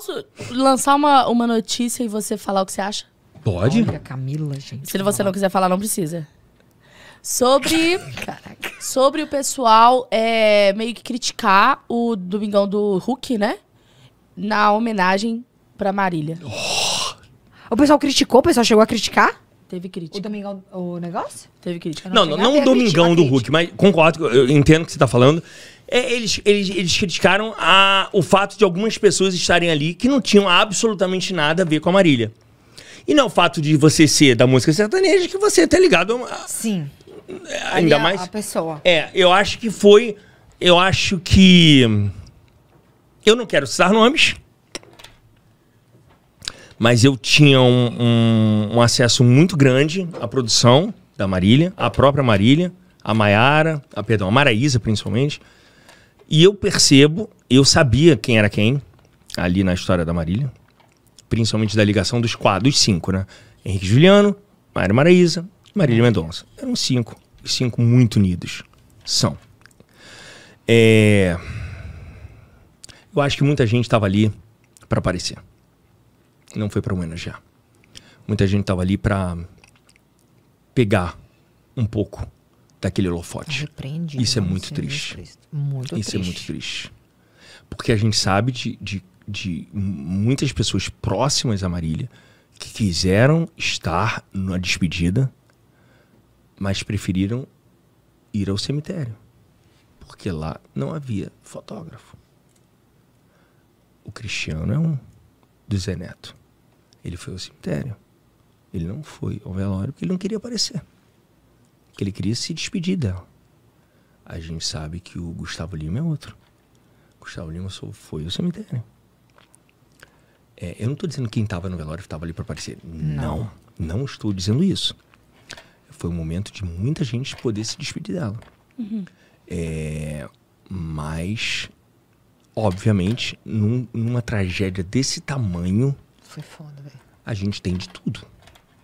Posso lançar uma, uma notícia e você falar o que você acha? Pode. Olha, Camila, gente. Se você não quiser falar, não precisa. Sobre. Caraca. Sobre o pessoal é, meio que criticar o Domingão do Hulk, né? Na homenagem pra Marília. O pessoal criticou, o pessoal chegou a criticar? Teve crítica. O Domingão, o negócio? Teve crítica. Não, não, não o é Domingão do Hulk, mas concordo, eu entendo o que você está falando. É, eles, eles, eles criticaram a, o fato de algumas pessoas estarem ali que não tinham absolutamente nada a ver com a Marília. E não o fato de você ser da música sertaneja que você tá ligado a, Sim. ainda a, mais. A pessoa. É, eu acho que foi. Eu acho que. Eu não quero citar nomes mas eu tinha um, um, um acesso muito grande à produção da Marília, à própria Marília, à Maiara, a, perdão, a Maraísa principalmente. E eu percebo, eu sabia quem era quem ali na história da Marília, principalmente da ligação dos quadros cinco, né? Henrique Juliano, Maiara Maraísa, Marília Mendonça. Eram cinco, cinco muito unidos. São. É... Eu acho que muita gente estava ali para aparecer não foi para homenagear. Muita gente estava ali para pegar um pouco daquele holofote. Ah, Isso é né? muito Senhor é triste. Muito Isso é triste. é muito triste. Porque a gente sabe de, de, de muitas pessoas próximas à Marília que quiseram estar na despedida, mas preferiram ir ao cemitério. Porque lá não havia fotógrafo. O Cristiano é um do Zé Neto. Ele foi ao cemitério. Ele não foi ao velório porque ele não queria aparecer. porque ele queria se despedir dela. A gente sabe que o Gustavo Lima é outro. Gustavo Lima só foi ao cemitério. É, eu não estou dizendo quem estava no velório estava ali para aparecer. Não. não, não estou dizendo isso. Foi um momento de muita gente poder se despedir dela. Uhum. É, mas obviamente, num, numa tragédia desse tamanho. Foi foda, A gente tem de tudo.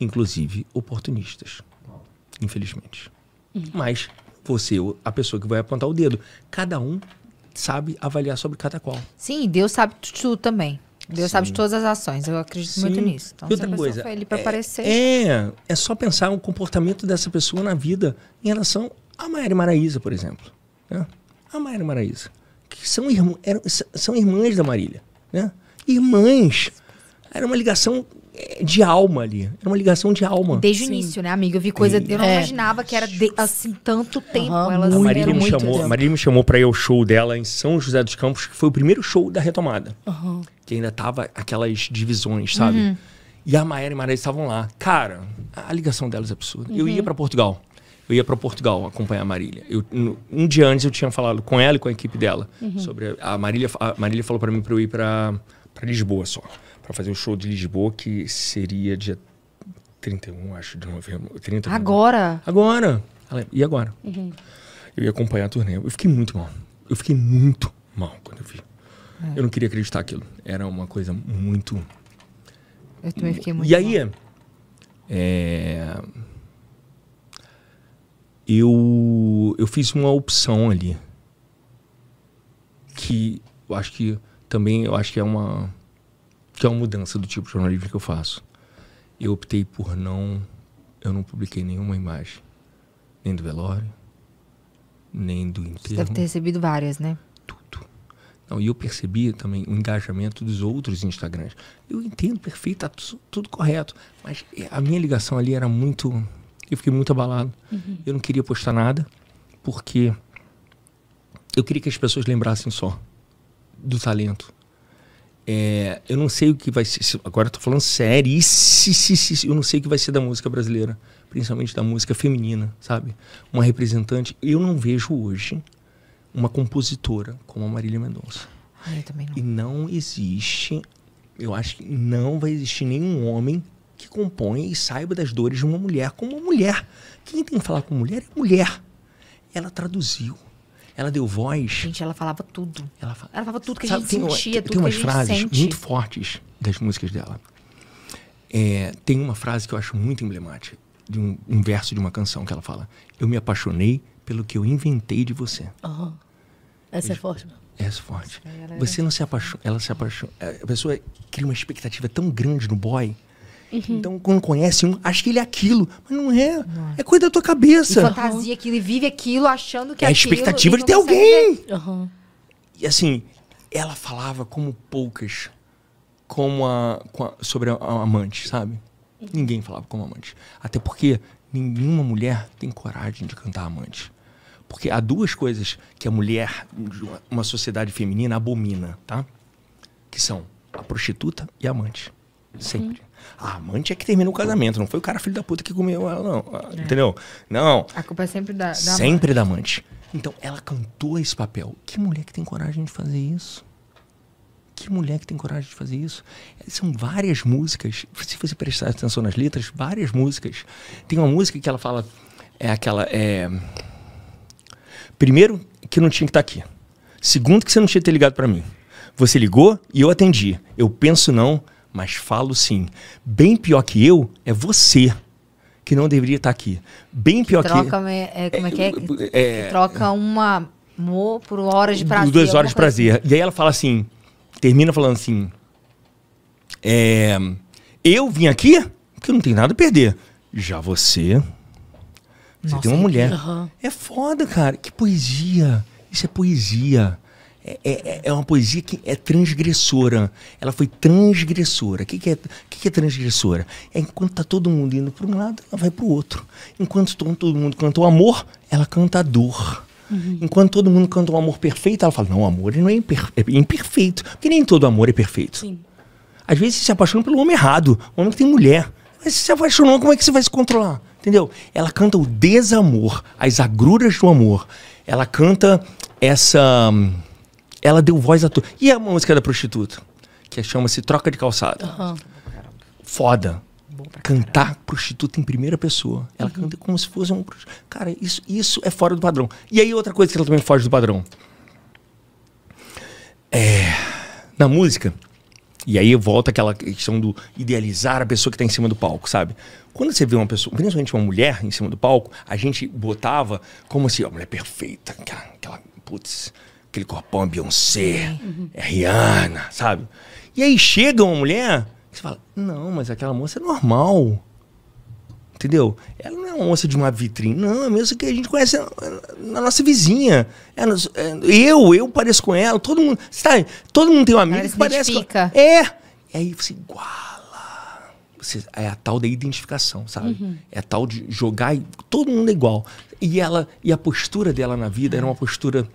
Inclusive oportunistas. Infelizmente. Hum. Mas você, a pessoa que vai apontar o dedo, cada um sabe avaliar sobre cada qual. Sim, Deus sabe tudo também. Deus Sim. sabe de todas as ações. Eu acredito Sim. muito nisso. Então, e outra coisa, foi ele para é, aparecer. É, é só pensar o comportamento dessa pessoa na vida em relação a Maíra Maraíza, por exemplo. Né? A Maíra Maraíza que são, irm eram, são irmãs da Marília, né? Irmãs. Era uma ligação eh, de alma ali. Era uma ligação de alma. Desde o início, né, amiga? Eu vi coisa. E... Eu não é. imaginava que era de, assim tanto tempo. Uhum, elas a Marília me chamou, tempo. Marília me chamou pra ir ao show dela em São José dos Campos, que foi o primeiro show da retomada. Uhum. Que ainda tava aquelas divisões, sabe? Uhum. E a Maera e Maria estavam lá. Cara, a ligação delas é absurda. Eu uhum. ia para Portugal eu ia para Portugal acompanhar a Marília. Eu, um dia antes eu tinha falado com ela e com a equipe dela uhum. sobre a, Marília. A Marília falou para mim para eu ir para Lisboa só, para fazer o show de Lisboa que seria dia 31, acho, de novembro. 30 agora? Agora. E agora? Uhum. Eu ia acompanhar a turnê. Eu fiquei muito mal. Eu fiquei muito mal quando eu vi. É. Eu não queria acreditar aquilo. Era uma coisa muito. Eu também fiquei muito. E mal. aí. É eu, eu fiz uma opção ali. Que eu acho que também eu acho que é uma que é uma mudança do tipo de jornalismo que eu faço. Eu optei por não eu não publiquei nenhuma imagem, nem do velório, nem do enterro. Você deve ter recebido várias, né? Tudo. Não, e eu percebi também o engajamento dos outros Instagrams. Eu entendo perfeito, tá tudo, tudo correto, mas é, a minha ligação ali era muito eu fiquei muito abalado. Uhum. Eu não queria postar nada, porque eu queria que as pessoas lembrassem só do talento. É, eu não sei o que vai ser. Agora eu tô falando sério. Eu não sei o que vai ser da música brasileira, principalmente da música feminina, sabe? Uma representante. Eu não vejo hoje uma compositora como a Marília Mendonça. Ah, eu também não. E não existe. Eu acho que não vai existir nenhum homem que compõe e saiba das dores de uma mulher como uma mulher. Quem tem que falar com mulher é mulher. Ela traduziu. Ela deu voz. Gente, ela falava tudo. Ela, ela falava tudo que Sabe, a gente tem, sentia, tem, tudo tem umas que a gente frases sente. muito fortes das músicas dela. É, tem uma frase que eu acho muito emblemática, de um, um, verso de uma canção que ela fala: Eu me apaixonei pelo que eu inventei de você. Uhum. Essa é forte. Essa é forte. você não se apaixona. Ela se apaixona. A pessoa cria uma expectativa tão grande no boy Uhum. Então, quando conhece um, acha que ele é aquilo. Mas não é. Não. É, é coisa da tua cabeça. E fantasia uhum. que ele vive aquilo achando que é, é aquilo. É a expectativa de ter alguém. Uhum. E assim, ela falava como poucas como a, a sobre a, a, amante, sabe? Ninguém falava como amante. Até porque nenhuma mulher tem coragem de cantar amante. Porque há duas coisas que a mulher de uma, uma sociedade feminina abomina, tá? Que são a prostituta e a amante. Sempre. Sim. Uhum. A amante é que termina o casamento, não foi o cara filho da puta que comeu ela, não. Ah, é. Entendeu? Não. A culpa é sempre da, da Sempre amante. da amante. Então, ela cantou esse papel. Que mulher que tem coragem de fazer isso? Que mulher que tem coragem de fazer isso? São várias músicas. Se você prestar atenção nas letras, várias músicas. Tem uma música que ela fala. É aquela. É... Primeiro, que não tinha que estar tá aqui. Segundo, que você não tinha que ter ligado para mim. Você ligou e eu atendi. Eu penso não mas falo sim. Bem pior que eu é você que não deveria estar aqui. Bem pior que. Troca, É, como é que é? é que é, troca é. uma amor por horas de prazer. Duas horas de prazer. Assim. E aí ela fala assim, termina falando assim. É, eu vim aqui porque não tem nada a perder. Já você. Você Nossa, tem uma mulher. Que... Uhum. É foda, cara. Que poesia. Isso é poesia. É é, é, é, uma poesia que é transgressora. Ela foi transgressora. O que, que, é, que, que é transgressora? É enquanto está todo mundo indo para um lado, ela vai para o outro. Enquanto todo mundo canta o amor, ela canta a dor. Uhum. Enquanto todo mundo canta um amor perfeito, ela fala: não, o amor não é, imper é imperfeito. Porque nem todo amor é perfeito. Sim. Às vezes você se apaixona pelo homem errado, homem que tem mulher. Mas se se apaixonou, como é que você vai se controlar? Entendeu? Ela canta o desamor, as agruras do amor. Ela canta essa ela deu voz a tudo. E a música da prostituta? Que chama-se Troca de Calçada. Uhum. Foda. Cantar caramba. prostituta em primeira pessoa. Ela uhum. canta como se fosse um. Cara, isso, isso é fora do padrão. E aí, outra coisa que ela também foge do padrão. É, na música, e aí volta aquela questão do idealizar a pessoa que está em cima do palco, sabe? Quando você vê uma pessoa, principalmente uma mulher em cima do palco, a gente botava como assim, ó, mulher perfeita, aquela, aquela putz, aquele corpão é Beyoncé, é Rihanna, sabe? E aí chega uma mulher que você fala, não, mas aquela moça é normal. Entendeu? Ela não é uma moça de uma vitrine, não, é mesmo que a gente conhece na nossa vizinha. É, é, eu, eu pareço com ela, todo mundo. Sabe? Todo mundo tem uma amiga ela que parece identifica. com É! E aí você iguala. Você, é a tal da identificação, sabe? Uhum. É a tal de jogar e todo mundo é igual. E ela, e a postura dela na vida uhum. era uma ah. postura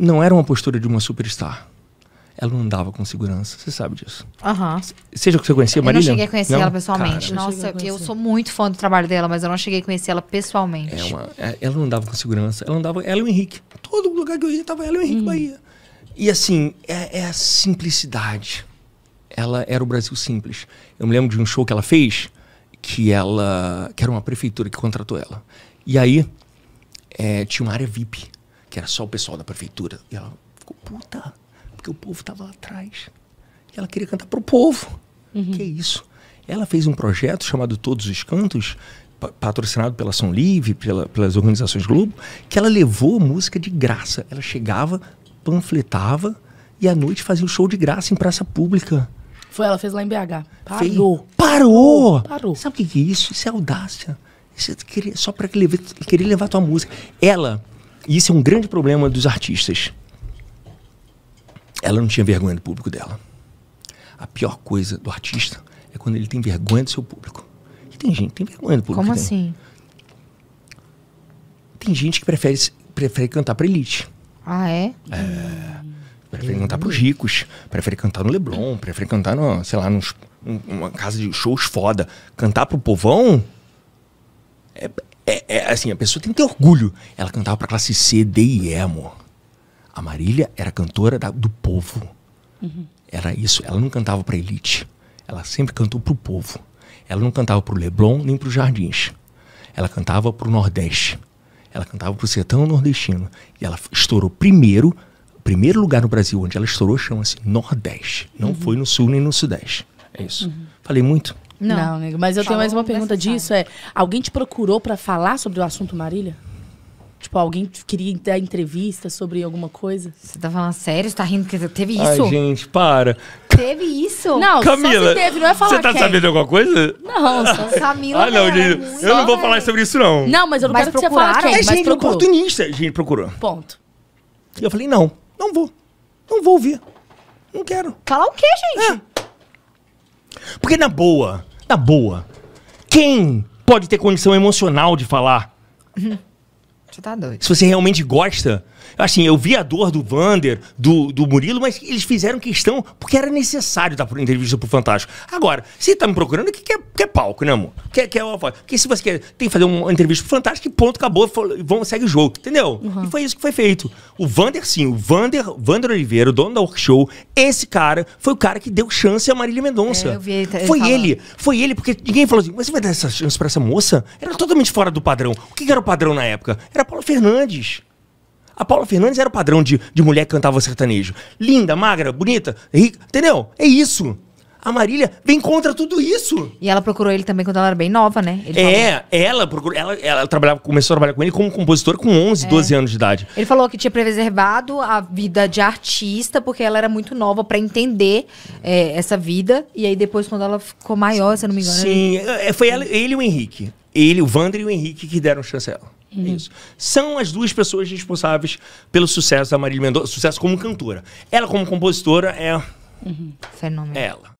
não era uma postura de uma superstar. Ela não andava com segurança, você sabe disso. Uhum. Seja que você conhecia, Marília? Eu não cheguei a conhecer não? ela pessoalmente. Cara, Nossa, eu, eu, sou muito fã do trabalho dela, mas eu não cheguei a conhecer ela pessoalmente. É uma, é, ela não andava com segurança, ela andava, ela e o Henrique. Todo lugar que eu ia, tava ela e o Henrique hum. Bahia. E assim, é, é a simplicidade. Ela era o Brasil simples. Eu me lembro de um show que ela fez, que ela. que era uma prefeitura que contratou ela. E aí, é, tinha uma área VIP que era só o pessoal da prefeitura. E ela ficou puta, porque o povo estava lá atrás. E ela queria cantar para o povo. Uhum. Que isso? Ela fez um projeto chamado Todos os Cantos, patrocinado pela São Livre, pela, pelas organizações Globo, que ela levou a música de graça. Ela chegava, panfletava e à noite fazia um show de graça em praça pública. Foi, ela fez lá em BH. Parou. parou! Parou! Sabe o que é isso? Isso é audácia. Isso é querer, só para querer, querer levar tua música. Ela e isso é um grande problema dos artistas. Ela não tinha vergonha do público dela. A pior coisa do artista é quando ele tem vergonha do seu público. E tem gente que tem vergonha do público. Como assim? Tem. gente que prefere, prefere cantar pra elite. Ah, é? É. Hum. Prefere cantar pros ricos, prefere cantar no Leblon, prefere cantar, no, sei lá, numa casa de shows foda. Cantar pro povão é, é, é, assim, a pessoa tem que ter orgulho. Ela cantava pra classe C, D e E, amor. A Marília era cantora da, do povo. Uhum. Era isso. Ela não cantava pra elite. Ela sempre cantou pro povo. Ela não cantava pro Leblon nem pro Jardins. Ela cantava pro Nordeste. Ela cantava pro sertão nordestino. E ela estourou primeiro. Primeiro lugar no Brasil onde ela estourou chama-se Nordeste. Não uhum. foi no Sul nem no Sudeste. É isso. Uhum. Falei muito. Não, não mas eu Falou tenho mais uma pergunta disso. É, alguém te procurou para falar sobre o assunto Marília? Tipo, alguém queria dar entrevista sobre alguma coisa? Você tá falando sério? Você tá rindo porque teve isso? Ai, gente, para. Teve isso? Não, Camila, teve, não é falar Você tá quem. É. sabendo alguma coisa? Não, só Camila. Ah, não, gente, eu não vou falar sobre isso, não. Não, mas eu não mas quero procuraram. que você fale quem, é, mas gente, procurou. oportunista. gente procurou. Ponto. E eu falei, não, não vou. Não vou ouvir. Não quero. Falar o quê, gente? É. Porque na boa... Na tá boa. Quem pode ter condição emocional de falar? Você tá doido. Se você realmente gosta, assim, eu vi a dor do Vander, do, do Murilo, mas eles fizeram questão porque era necessário dar entrevista pro Fantástico. Agora, se tá me procurando, o que, que, é, que é palco, né, amor? Que, é, que é Porque se você quer, tem que fazer uma entrevista pro Fantástico e ponto, acabou, vamos, segue o jogo, entendeu? Uhum. E foi isso que foi feito. O Vander, sim, o Vander, Vander Oliveira, o dono da Workshow, esse cara foi o cara que deu chance a Marília Mendonça. É, eu vi, ele foi falando. ele, foi ele, porque ninguém falou assim, mas você vai dar essa chance pra essa moça? Era totalmente fora do padrão. O que era o padrão na época? Era Paulo Fernandes. A Paula Fernandes era o padrão de, de mulher que cantava sertanejo. Linda, magra, bonita, rica, entendeu? É isso. A Marília vem contra tudo isso. E ela procurou ele também quando ela era bem nova, né? Ele é, falou. ela procurou. Ela, ela trabalhava, começou a trabalhar com ele como compositor com 11, é. 12 anos de idade. Ele falou que tinha preservado a vida de artista, porque ela era muito nova para entender é, essa vida. E aí depois, quando ela ficou maior, se eu não me engano. Sim, ele... É, é, foi ela, ele e o Henrique. Ele, o Wander e o Henrique que deram chance a ela. Uhum. É isso. São as duas pessoas responsáveis pelo sucesso da Marília Mendonça, sucesso como cantora. Ela, como compositora, é. Uhum. Fenômeno. Ela.